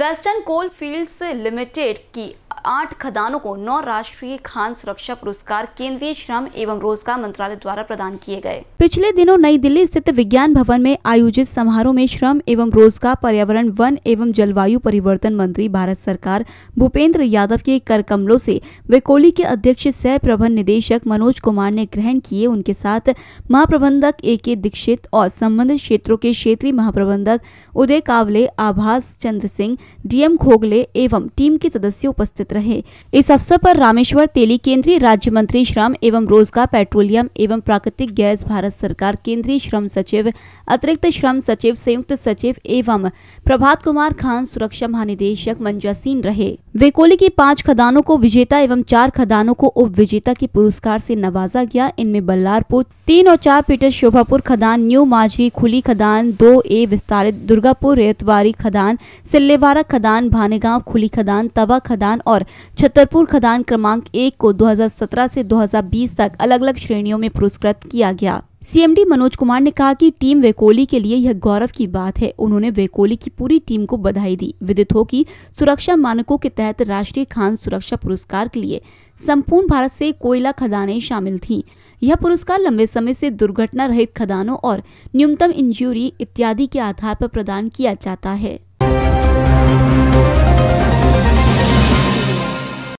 western कोल fields limited की आठ खदानों को नौ राष्ट्रीय खान सुरक्षा पुरस्कार केंद्रीय श्रम एवं रोजगार मंत्रालय द्वारा प्रदान किए गए पिछले दिनों नई दिल्ली स्थित विज्ञान भवन में आयोजित समारोह में श्रम एवं रोजगार पर्यावरण वन एवं जलवायु परिवर्तन मंत्री भारत सरकार भूपेंद्र यादव के कर कमलों से वेकोली के अध्यक्ष सह प्रबंध निदेशक मनोज कुमार ने ग्रहण किए उनके साथ महाप्रबंधक ए के दीक्षित और संबंधित क्षेत्रों के क्षेत्रीय महाप्रबंधक उदय कावले आभास चंद्र सिंह डीएम खोगले एवं टीम के सदस्य उपस्थित उपस्थित रहे इस अवसर पर रामेश्वर तेली केंद्रीय राज्य मंत्री श्रम एवं रोजगार पेट्रोलियम एवं प्राकृतिक गैस भारत सरकार केंद्रीय श्रम सचिव अतिरिक्त श्रम सचिव संयुक्त सचिव एवं प्रभात कुमार खान सुरक्षा महानिदेशक मंजा सिंह रहे वेकोली की पांच खदानों को विजेता एवं चार खदानों को उप विजेता के पुरस्कार से नवाजा गया इनमें बल्लारपुर तीन और चार पीटर शोभापुर खदान न्यू माझी खुली खदान दो ए विस्तारित दुर्गापुर रेतवारी खदान सिल्लेवारा खदान भानेगांव खुली खदान तवा खदान और छतरपुर खदान क्रमांक एक को 2017 से 2020 तक अलग अलग श्रेणियों में पुरस्कृत किया गया सीएमडी मनोज कुमार ने कहा कि टीम वेकोली के लिए यह गौरव की बात है उन्होंने वेकोली की पूरी टीम को बधाई दी विदित हो कि सुरक्षा मानकों के तहत राष्ट्रीय खान सुरक्षा पुरस्कार के लिए संपूर्ण भारत से कोयला खदानें शामिल थीं यह पुरस्कार लंबे समय से दुर्घटना रहित खदानों और न्यूनतम इंजुरी इत्यादि के आधार पर प्रदान किया जाता है